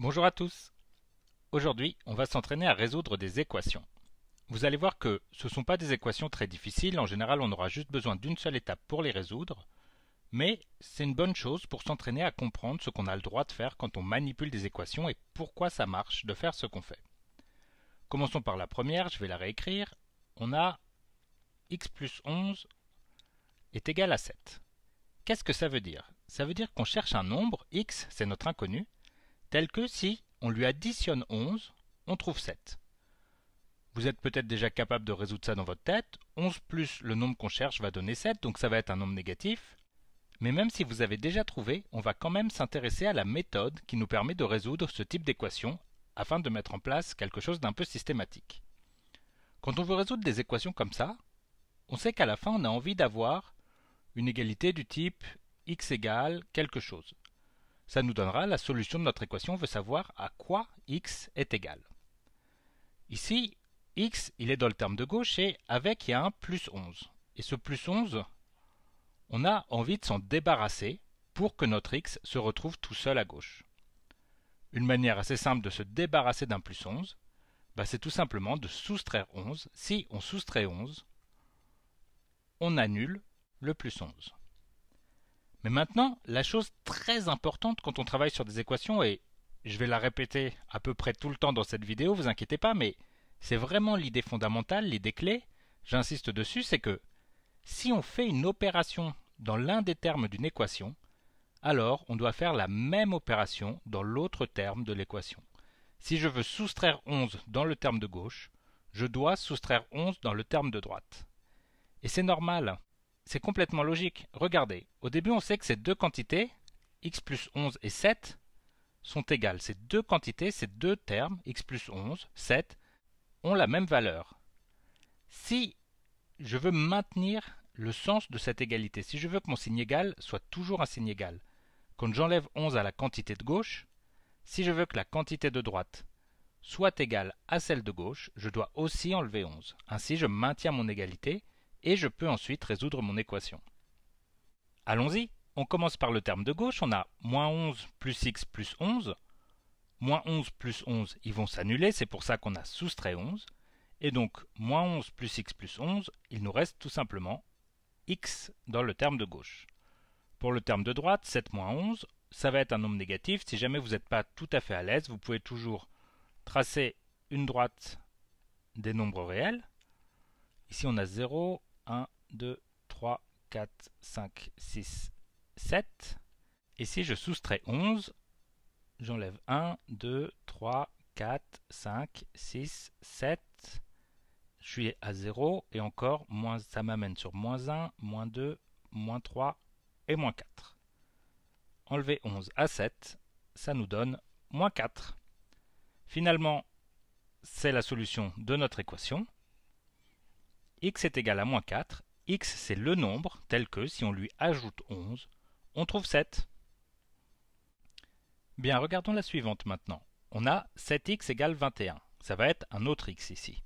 Bonjour à tous Aujourd'hui, on va s'entraîner à résoudre des équations. Vous allez voir que ce ne sont pas des équations très difficiles, en général on aura juste besoin d'une seule étape pour les résoudre, mais c'est une bonne chose pour s'entraîner à comprendre ce qu'on a le droit de faire quand on manipule des équations et pourquoi ça marche de faire ce qu'on fait. Commençons par la première, je vais la réécrire. On a x plus 11 est égal à 7. Qu'est-ce que ça veut dire Ça veut dire qu'on cherche un nombre, x c'est notre inconnu, tel que si on lui additionne 11, on trouve 7. Vous êtes peut-être déjà capable de résoudre ça dans votre tête. 11 plus le nombre qu'on cherche va donner 7, donc ça va être un nombre négatif. Mais même si vous avez déjà trouvé, on va quand même s'intéresser à la méthode qui nous permet de résoudre ce type d'équation afin de mettre en place quelque chose d'un peu systématique. Quand on veut résoudre des équations comme ça, on sait qu'à la fin on a envie d'avoir une égalité du type x égale quelque chose. Ça nous donnera la solution de notre équation, on veut savoir à quoi x est égal. Ici, x, il est dans le terme de gauche et avec, il y a un plus 11. Et ce plus 11, on a envie de s'en débarrasser pour que notre x se retrouve tout seul à gauche. Une manière assez simple de se débarrasser d'un plus 11, bah, c'est tout simplement de soustraire 11. Si on soustrait 11, on annule le plus 11. Mais maintenant, la chose très importante quand on travaille sur des équations, et je vais la répéter à peu près tout le temps dans cette vidéo, vous inquiétez pas, mais c'est vraiment l'idée fondamentale, l'idée clé, j'insiste dessus, c'est que si on fait une opération dans l'un des termes d'une équation, alors on doit faire la même opération dans l'autre terme de l'équation. Si je veux soustraire 11 dans le terme de gauche, je dois soustraire 11 dans le terme de droite. Et c'est normal, c'est complètement logique. Regardez, au début on sait que ces deux quantités, x plus 11 et 7, sont égales. Ces deux quantités, ces deux termes, x plus 11, 7, ont la même valeur. Si je veux maintenir le sens de cette égalité, si je veux que mon signe égal soit toujours un signe égal, quand j'enlève 11 à la quantité de gauche, si je veux que la quantité de droite soit égale à celle de gauche, je dois aussi enlever 11. Ainsi, je maintiens mon égalité, et je peux ensuite résoudre mon équation. Allons-y, on commence par le terme de gauche, on a moins 11 plus x plus 11, moins 11 plus 11, ils vont s'annuler, c'est pour ça qu'on a soustrait 11, et donc moins 11 plus x plus 11, il nous reste tout simplement x dans le terme de gauche. Pour le terme de droite, 7 moins 11, ça va être un nombre négatif, si jamais vous n'êtes pas tout à fait à l'aise, vous pouvez toujours tracer une droite des nombres réels. Ici on a 0, 1, 2, 3, 4, 5, 6, 7. Et si je soustrais 11, j'enlève 1, 2, 3, 4, 5, 6, 7. Je suis à 0 et encore, moins, ça m'amène sur moins 1, moins 2, moins 3 et moins 4. Enlever 11 à 7, ça nous donne moins 4. Finalement, c'est la solution de notre équation x est égal à moins 4, x c'est le nombre tel que si on lui ajoute 11, on trouve 7. Bien, regardons la suivante maintenant. On a 7x égale 21. Ça va être un autre x ici.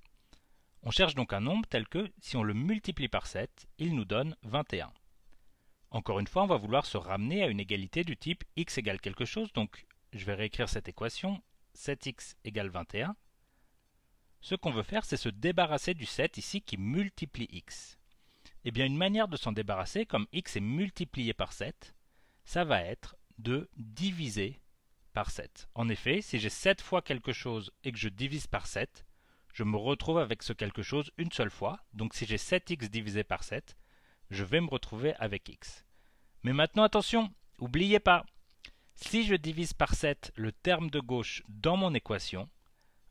On cherche donc un nombre tel que, si on le multiplie par 7, il nous donne 21. Encore une fois, on va vouloir se ramener à une égalité du type x égale quelque chose, donc je vais réécrire cette équation, 7x égale 21, ce qu'on veut faire, c'est se débarrasser du 7 ici qui multiplie x. Eh bien, une manière de s'en débarrasser, comme x est multiplié par 7, ça va être de diviser par 7. En effet, si j'ai 7 fois quelque chose et que je divise par 7, je me retrouve avec ce quelque chose une seule fois. Donc si j'ai 7x divisé par 7, je vais me retrouver avec x. Mais maintenant, attention, n'oubliez pas, si je divise par 7 le terme de gauche dans mon équation,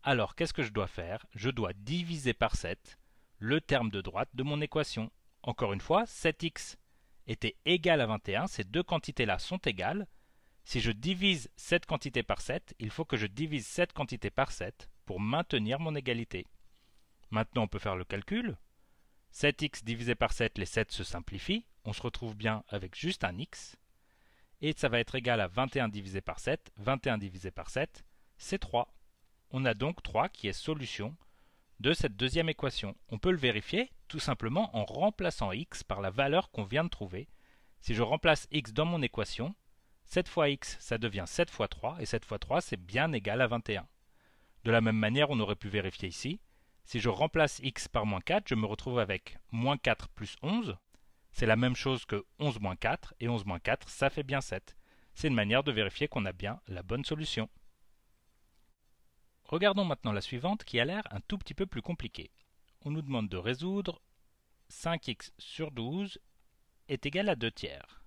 alors qu'est-ce que je dois faire Je dois diviser par 7 le terme de droite de mon équation. Encore une fois, 7x était égal à 21, ces deux quantités-là sont égales. Si je divise cette quantité par 7, il faut que je divise cette quantité par 7 pour maintenir mon égalité. Maintenant, on peut faire le calcul. 7x divisé par 7, les 7 se simplifient. On se retrouve bien avec juste un x. Et ça va être égal à 21 divisé par 7. 21 divisé par 7, c'est 3. On a donc 3 qui est solution de cette deuxième équation. On peut le vérifier tout simplement en remplaçant x par la valeur qu'on vient de trouver. Si je remplace x dans mon équation, 7 fois x, ça devient 7 fois 3, et 7 fois 3, c'est bien égal à 21. De la même manière, on aurait pu vérifier ici. Si je remplace x par moins 4, je me retrouve avec moins 4 plus 11. C'est la même chose que 11 moins 4, et 11 moins 4, ça fait bien 7. C'est une manière de vérifier qu'on a bien la bonne solution. Regardons maintenant la suivante qui a l'air un tout petit peu plus compliquée. On nous demande de résoudre 5x sur 12 est égal à 2 tiers.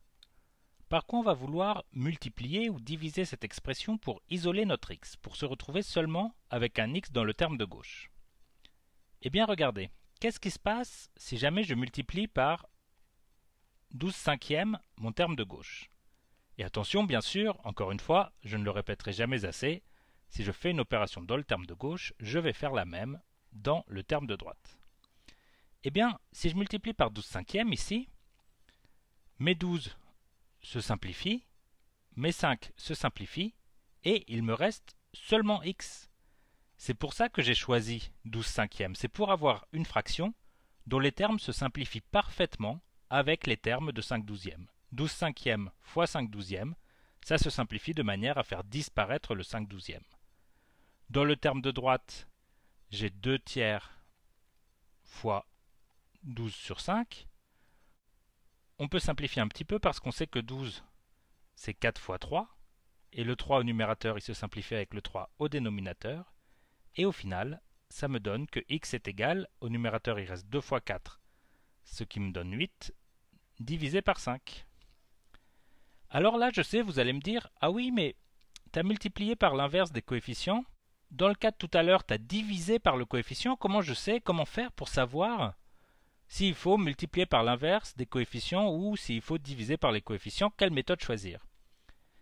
Par quoi on va vouloir multiplier ou diviser cette expression pour isoler notre x, pour se retrouver seulement avec un x dans le terme de gauche Eh bien regardez, qu'est-ce qui se passe si jamais je multiplie par 12 cinquièmes mon terme de gauche Et attention bien sûr, encore une fois, je ne le répéterai jamais assez, si je fais une opération dans le terme de gauche, je vais faire la même dans le terme de droite. Eh bien, si je multiplie par 12 cinquièmes ici, mes 12 se simplifient, mes 5 se simplifient, et il me reste seulement x. C'est pour ça que j'ai choisi 12 cinquièmes, c'est pour avoir une fraction dont les termes se simplifient parfaitement avec les termes de 5 douzièmes. 12 cinquièmes fois 5 douzièmes, ça se simplifie de manière à faire disparaître le 5 douzièmes. Dans le terme de droite, j'ai 2 tiers fois 12 sur 5. On peut simplifier un petit peu parce qu'on sait que 12, c'est 4 fois 3. Et le 3 au numérateur, il se simplifie avec le 3 au dénominateur. Et au final, ça me donne que x est égal, au numérateur il reste 2 fois 4, ce qui me donne 8, divisé par 5. Alors là, je sais, vous allez me dire, ah oui, mais tu as multiplié par l'inverse des coefficients, dans le cas de tout à l'heure, tu as divisé par le coefficient, comment je sais, comment faire pour savoir s'il faut multiplier par l'inverse des coefficients ou s'il faut diviser par les coefficients, quelle méthode choisir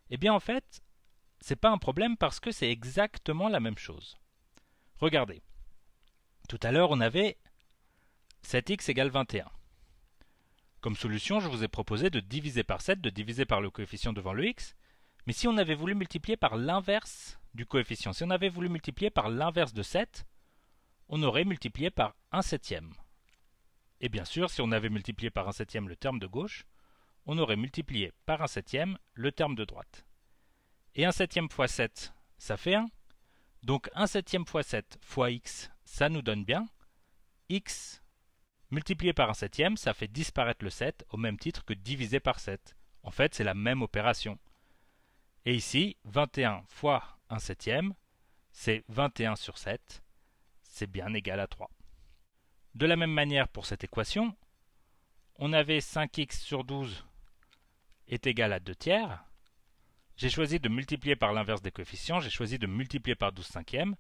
Eh bien en fait, ce n'est pas un problème parce que c'est exactement la même chose. Regardez. Tout à l'heure, on avait 7x égale 21. Comme solution, je vous ai proposé de diviser par 7, de diviser par le coefficient devant le x, mais si on avait voulu multiplier par l'inverse du coefficient, si on avait voulu multiplier par l'inverse de 7, on aurait multiplié par 1 septième. Et bien sûr, si on avait multiplié par 1 septième le terme de gauche, on aurait multiplié par 1 septième le terme de droite. Et 1 septième fois 7, ça fait 1. Donc 1 septième fois 7 fois x, ça nous donne bien x multiplié par 1 septième, ça fait disparaître le 7 au même titre que divisé par 7. En fait, c'est la même opération. Et ici, 21 fois 1 septième, c'est 21 sur 7, c'est bien égal à 3. De la même manière pour cette équation, on avait 5x sur 12 est égal à 2 tiers. J'ai choisi de multiplier par l'inverse des coefficients, j'ai choisi de multiplier par 12 cinquièmes,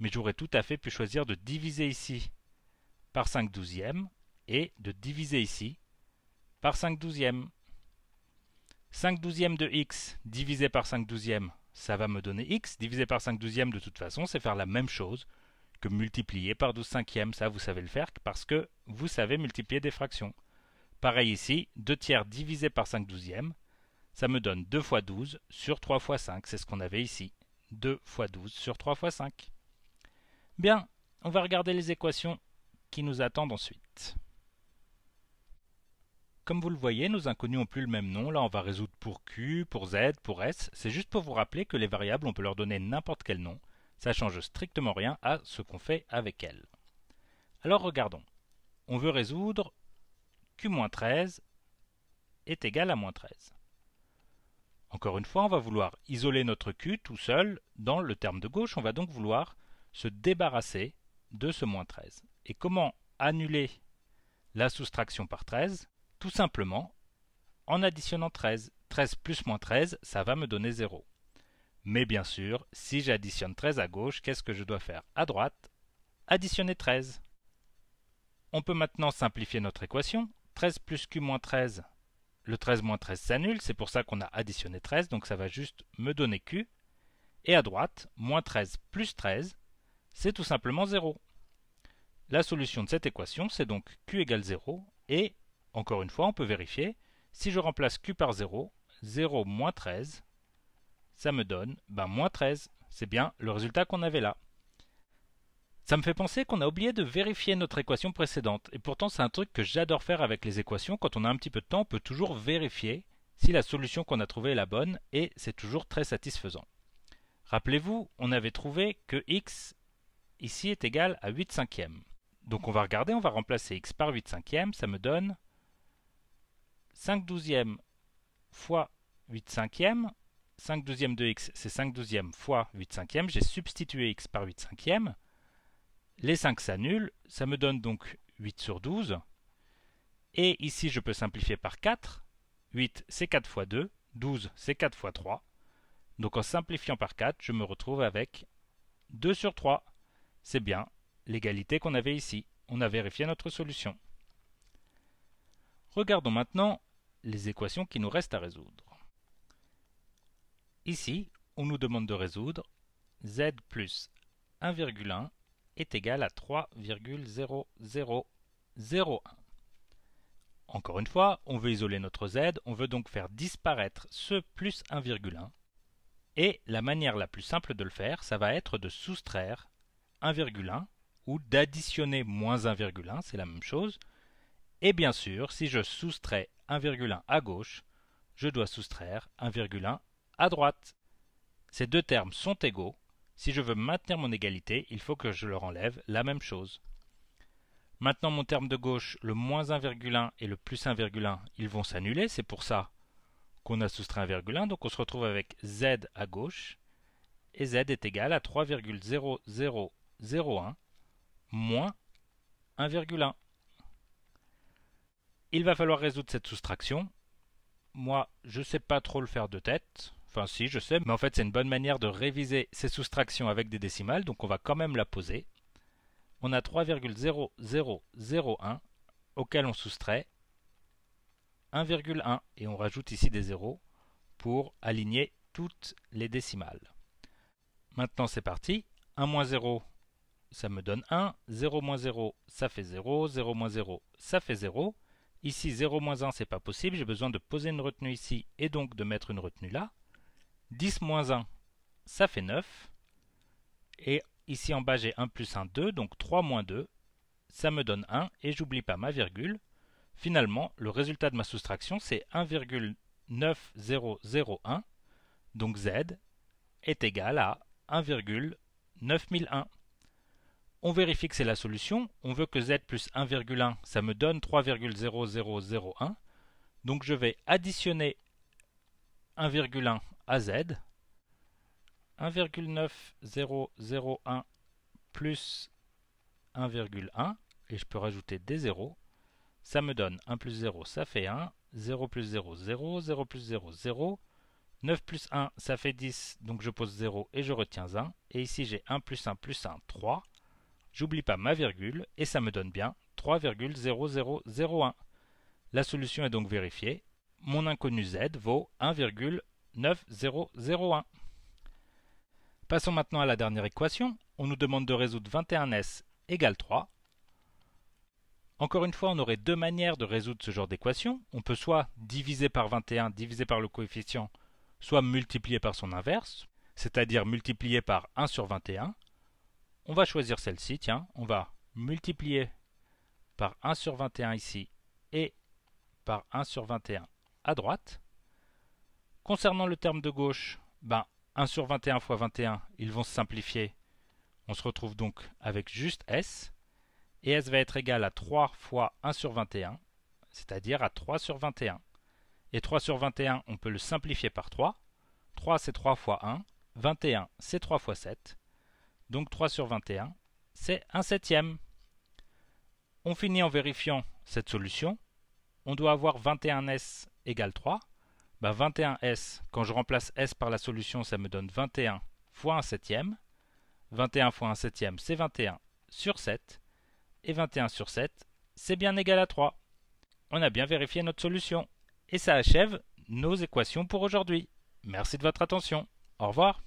mais j'aurais tout à fait pu choisir de diviser ici par 5 douzièmes et de diviser ici par 5 douzièmes. 5 douzièmes de x divisé par 5 douzièmes, ça va me donner x. Divisé par 5 douzièmes, de toute façon, c'est faire la même chose que multiplier par 12 cinquièmes. Ça, vous savez le faire parce que vous savez multiplier des fractions. Pareil ici, 2 tiers divisé par 5 douzièmes, ça me donne 2 fois 12 sur 3 fois 5. C'est ce qu'on avait ici. 2 fois 12 sur 3 fois 5. Bien, on va regarder les équations qui nous attendent ensuite. Comme vous le voyez, nos inconnus n'ont plus le même nom. Là, on va résoudre pour Q, pour Z, pour S. C'est juste pour vous rappeler que les variables, on peut leur donner n'importe quel nom. Ça change strictement rien à ce qu'on fait avec elles. Alors regardons. On veut résoudre Q-13 est égal à moins 13. Encore une fois, on va vouloir isoler notre Q tout seul dans le terme de gauche. On va donc vouloir se débarrasser de ce moins 13. Et comment annuler la soustraction par 13 tout simplement en additionnant 13. 13 plus moins 13, ça va me donner 0. Mais bien sûr, si j'additionne 13 à gauche, qu'est-ce que je dois faire à droite Additionner 13. On peut maintenant simplifier notre équation. 13 plus q moins 13, le 13 moins 13 s'annule, c'est pour ça qu'on a additionné 13, donc ça va juste me donner q. Et à droite, moins 13 plus 13, c'est tout simplement 0. La solution de cette équation, c'est donc q égale 0, et encore une fois, on peut vérifier. Si je remplace Q par 0, 0 moins 13, ça me donne ben, moins 13. C'est bien le résultat qu'on avait là. Ça me fait penser qu'on a oublié de vérifier notre équation précédente, et pourtant c'est un truc que j'adore faire avec les équations, quand on a un petit peu de temps, on peut toujours vérifier si la solution qu'on a trouvée est la bonne, et c'est toujours très satisfaisant. Rappelez-vous, on avait trouvé que x ici est égal à 8 cinquièmes. Donc on va regarder, on va remplacer x par 8 cinquièmes, ça me donne 5 douzièmes fois 8 cinquièmes, 5 douzièmes de x, c'est 5 douzièmes fois 8 cinquièmes, j'ai substitué x par 8 cinquièmes, les 5 s'annulent, ça me donne donc 8 sur 12, et ici je peux simplifier par 4, 8 c'est 4 fois 2, 12 c'est 4 fois 3, donc en simplifiant par 4, je me retrouve avec 2 sur 3. C'est bien l'égalité qu'on avait ici. On a vérifié notre solution. Regardons maintenant les équations qui nous restent à résoudre. Ici, on nous demande de résoudre z plus 1,1 est égal à 3,0001. Encore une fois, on veut isoler notre z, on veut donc faire disparaître ce plus 1,1. Et la manière la plus simple de le faire, ça va être de soustraire 1,1 ou d'additionner moins 1,1, c'est la même chose, et bien sûr, si je soustrais 1,1 à gauche, je dois soustraire 1,1 à droite. Ces deux termes sont égaux. Si je veux maintenir mon égalité, il faut que je leur enlève la même chose. Maintenant, mon terme de gauche, le moins 1,1 et le plus 1,1, ils vont s'annuler. C'est pour ça qu'on a soustrait 1,1. Donc on se retrouve avec z à gauche. Et z est égal à 3,0001 moins 1,1. Il va falloir résoudre cette soustraction. Moi, je ne sais pas trop le faire de tête. Enfin, si, je sais, mais en fait, c'est une bonne manière de réviser ces soustractions avec des décimales, donc on va quand même la poser. On a 3,0001 auquel on soustrait 1,1 et on rajoute ici des zéros pour aligner toutes les décimales. Maintenant c'est parti, 1 moins 0 ça me donne 1, 0 moins 0 ça fait 0, 0 moins 0 ça fait 0, Ici, 0 moins 1, c'est pas possible. J'ai besoin de poser une retenue ici et donc de mettre une retenue là. 10 moins 1, ça fait 9. Et ici en bas, j'ai 1 plus 1, 2. Donc 3 moins 2, ça me donne 1. Et j'oublie pas ma virgule. Finalement, le résultat de ma soustraction, c'est 1,9001. Donc Z est égal à 1,9001 on vérifie que c'est la solution, on veut que z plus 1,1, ça me donne 3,0001, donc je vais additionner 1,1 à z, 1,9001 plus 1,1, et je peux rajouter des zéros, ça me donne 1 plus 0, ça fait 1, 0 plus 0, 0, 0 plus 0, 0, 9 plus 1, ça fait 10, donc je pose 0 et je retiens 1, et ici j'ai 1 plus 1 plus 1, 3, J'oublie pas ma virgule et ça me donne bien 3,0001. La solution est donc vérifiée. Mon inconnu z vaut 1,9001. Passons maintenant à la dernière équation. On nous demande de résoudre 21s égale 3. Encore une fois, on aurait deux manières de résoudre ce genre d'équation. On peut soit diviser par 21, diviser par le coefficient, soit multiplier par son inverse, c'est-à-dire multiplier par 1 sur 21, on va choisir celle-ci, tiens, on va multiplier par 1 sur 21 ici et par 1 sur 21 à droite. Concernant le terme de gauche, ben 1 sur 21 fois 21, ils vont se simplifier. On se retrouve donc avec juste S, et S va être égal à 3 fois 1 sur 21, c'est-à-dire à 3 sur 21. Et 3 sur 21, on peut le simplifier par 3. 3 c'est 3 fois 1, 21 c'est 3 fois 7, donc 3 sur 21, c'est 1 septième. On finit en vérifiant cette solution. On doit avoir 21s égale 3. 21s, bah, quand je remplace s par la solution, ça me donne 21 fois 1 septième. 21 fois 1 septième, c'est 21 sur 7. Et 21 sur 7, c'est bien égal à 3. On a bien vérifié notre solution. Et ça achève nos équations pour aujourd'hui. Merci de votre attention. Au revoir.